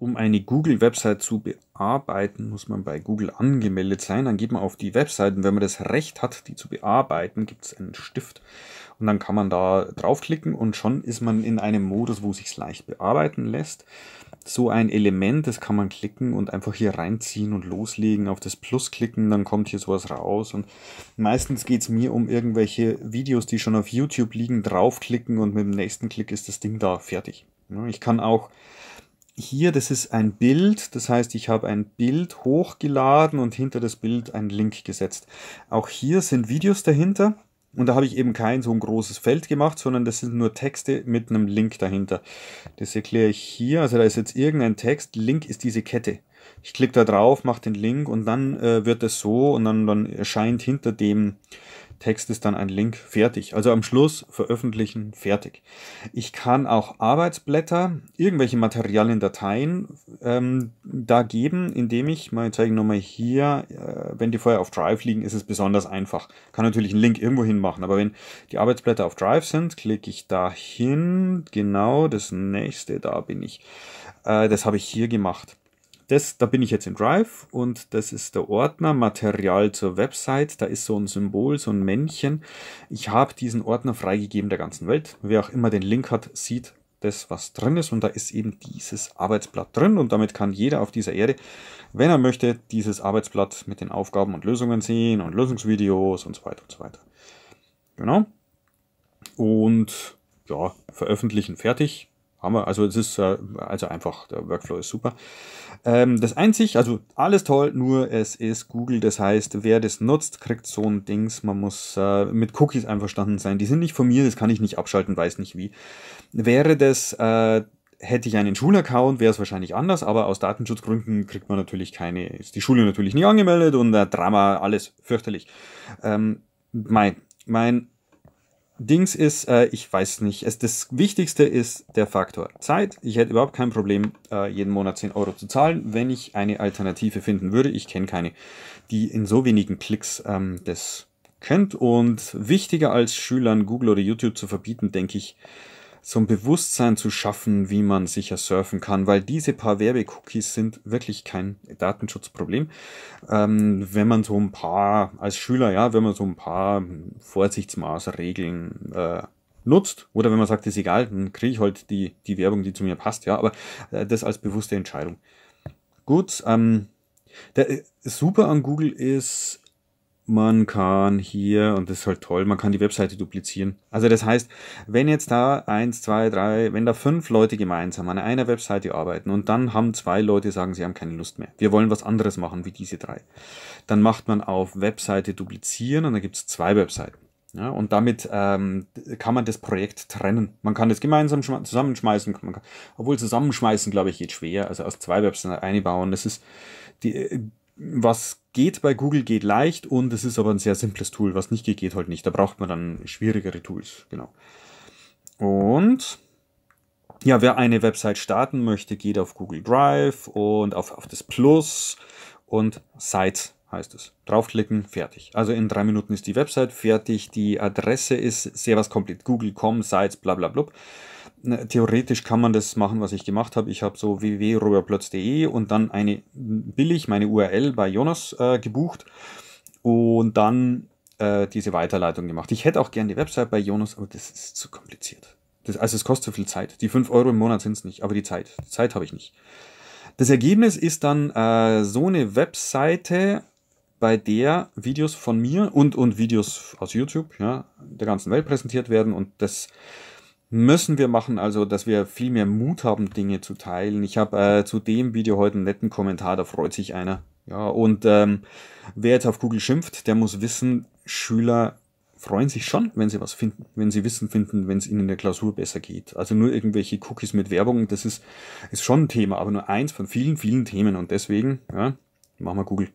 Um eine Google-Website zu bearbeiten, muss man bei Google angemeldet sein. Dann geht man auf die Website und wenn man das Recht hat, die zu bearbeiten, gibt es einen Stift und dann kann man da draufklicken und schon ist man in einem Modus, wo sich's leicht bearbeiten lässt. So ein Element, das kann man klicken und einfach hier reinziehen und loslegen, auf das Plus klicken, dann kommt hier sowas raus und meistens geht es mir um irgendwelche Videos, die schon auf YouTube liegen, draufklicken und mit dem nächsten Klick ist das Ding da fertig. Ich kann auch hier, das ist ein Bild, das heißt, ich habe ein Bild hochgeladen und hinter das Bild einen Link gesetzt. Auch hier sind Videos dahinter und da habe ich eben kein so ein großes Feld gemacht, sondern das sind nur Texte mit einem Link dahinter. Das erkläre ich hier, also da ist jetzt irgendein Text, Link ist diese Kette. Ich klicke da drauf, mache den Link und dann äh, wird es so und dann, dann erscheint hinter dem Text ist dann ein Link, fertig. Also am Schluss veröffentlichen, fertig. Ich kann auch Arbeitsblätter, irgendwelche Materialien, Dateien ähm, da geben, indem ich, mal zeige ich nochmal hier, äh, wenn die vorher auf Drive liegen, ist es besonders einfach. Kann natürlich einen Link irgendwo hin machen, aber wenn die Arbeitsblätter auf Drive sind, klicke ich da hin, genau das nächste, da bin ich. Äh, das habe ich hier gemacht das, da bin ich jetzt in Drive und das ist der Ordner Material zur Website. Da ist so ein Symbol, so ein Männchen. Ich habe diesen Ordner freigegeben der ganzen Welt. Wer auch immer den Link hat, sieht das, was drin ist. Und da ist eben dieses Arbeitsblatt drin. Und damit kann jeder auf dieser Erde, wenn er möchte, dieses Arbeitsblatt mit den Aufgaben und Lösungen sehen und Lösungsvideos und so weiter und so weiter. Genau. Und ja, veröffentlichen fertig haben wir, Also es ist äh, also einfach, der Workflow ist super. Ähm, das einzig, also alles toll, nur es ist Google. Das heißt, wer das nutzt, kriegt so ein Dings. Man muss äh, mit Cookies einverstanden sein. Die sind nicht von mir, das kann ich nicht abschalten, weiß nicht wie. Wäre das, äh, hätte ich einen Schulaccount, wäre es wahrscheinlich anders, aber aus Datenschutzgründen kriegt man natürlich keine, ist die Schule natürlich nie angemeldet und äh, Drama, alles fürchterlich. Ähm, mein, mein Dings ist, äh, ich weiß nicht, es, das Wichtigste ist der Faktor Zeit. Ich hätte überhaupt kein Problem, äh, jeden Monat 10 Euro zu zahlen, wenn ich eine Alternative finden würde. Ich kenne keine, die in so wenigen Klicks ähm, das könnt. Und wichtiger als Schülern Google oder YouTube zu verbieten, denke ich, so ein Bewusstsein zu schaffen, wie man sicher surfen kann, weil diese paar werbe sind wirklich kein Datenschutzproblem. Ähm, wenn man so ein paar, als Schüler, ja, wenn man so ein paar Vorsichtsmaßregeln äh, nutzt oder wenn man sagt, ist egal, dann kriege ich halt die, die Werbung, die zu mir passt, ja, aber äh, das als bewusste Entscheidung. Gut, ähm, der, äh, super an Google ist, man kann hier, und das ist halt toll, man kann die Webseite duplizieren. Also das heißt, wenn jetzt da eins, zwei, drei, wenn da fünf Leute gemeinsam an einer Webseite arbeiten und dann haben zwei Leute, sagen, sie haben keine Lust mehr. Wir wollen was anderes machen wie diese drei. Dann macht man auf Webseite duplizieren und dann gibt es zwei Webseiten. Ja, und damit ähm, kann man das Projekt trennen. Man kann das gemeinsam zusammenschmeißen, kann, obwohl zusammenschmeißen, glaube ich, geht schwer. Also aus zwei Webseiten eine bauen, das ist die äh, was geht bei Google, geht leicht und es ist aber ein sehr simples Tool. Was nicht geht, geht halt nicht. Da braucht man dann schwierigere Tools. Genau. Und ja, wer eine Website starten möchte, geht auf Google Drive und auf, auf das Plus und Sites heißt es. Draufklicken, fertig. Also in drei Minuten ist die Website fertig. Die Adresse ist sehr was komplett. Google.com, Sites, bla bla bla na, ne, theoretisch kann man das machen, was ich gemacht habe. Ich habe so www.robertplötz.de und dann eine billig meine URL bei Jonas äh, gebucht und dann äh, diese Weiterleitung gemacht. Ich hätte auch gerne die Website bei Jonas, aber das ist zu kompliziert. Das, also es kostet zu viel Zeit. Die 5 Euro im Monat sind es nicht, aber die Zeit. Die Zeit habe ich nicht. Das Ergebnis ist dann äh, so eine Webseite, bei der Videos von mir und, und Videos aus YouTube, ja, der ganzen Welt präsentiert werden und das müssen wir machen, also dass wir viel mehr Mut haben, Dinge zu teilen. Ich habe äh, zu dem Video heute einen netten Kommentar, da freut sich einer. Ja, und ähm, wer jetzt auf Google schimpft, der muss wissen, Schüler freuen sich schon, wenn sie was finden, wenn sie Wissen finden, wenn es ihnen in der Klausur besser geht. Also nur irgendwelche Cookies mit Werbung, das ist, ist schon ein Thema, aber nur eins von vielen, vielen Themen. Und deswegen, ja, machen wir Google.